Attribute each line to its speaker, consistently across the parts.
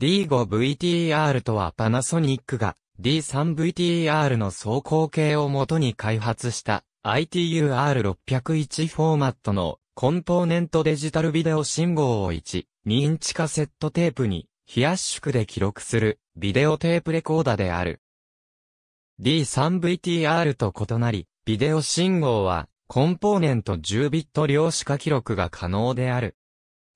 Speaker 1: D5VTR とはパナソニックが D3VTR の走行系をもとに開発した ITUR601 フォーマットのコンポーネントデジタルビデオ信号を1、2インチカセットテープに非圧縮で記録するビデオテープレコーダである。D3VTR と異なり、ビデオ信号はコンポーネント10ビット量子化記録が可能である。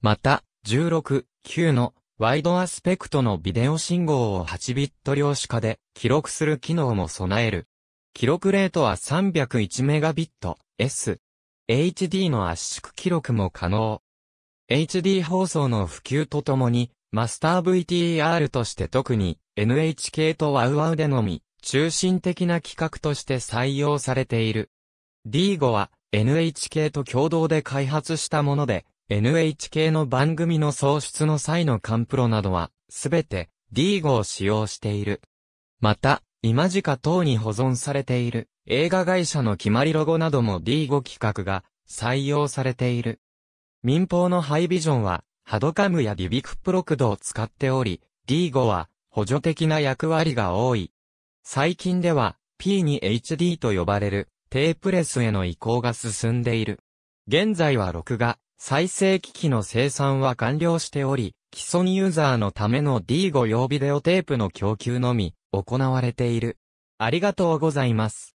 Speaker 1: また、16、9のワイドアスペクトのビデオ信号を8ビット量子化で記録する機能も備える。記録レートは3 0 1ビット s HD の圧縮記録も可能。HD 放送の普及とともに、マスター VTR として特に NHK とワウワウでのみ、中心的な企画として採用されている。D5 は NHK と共同で開発したもので、NHK の番組の創出の際のカンプロなどは、すべて D 語を使用している。また、今時価等に保存されている映画会社の決まりロゴなども D 語企画が採用されている。民放のハイビジョンは、ハドカムやビビクプロクドを使っており、D 語は補助的な役割が多い。最近では P2HD と呼ばれるテープレスへの移行が進んでいる。現在は録画、再生機器の生産は完了しており、既存ユーザーのための D5 用ビデオテープの供給のみ、行われている。ありがとうございます。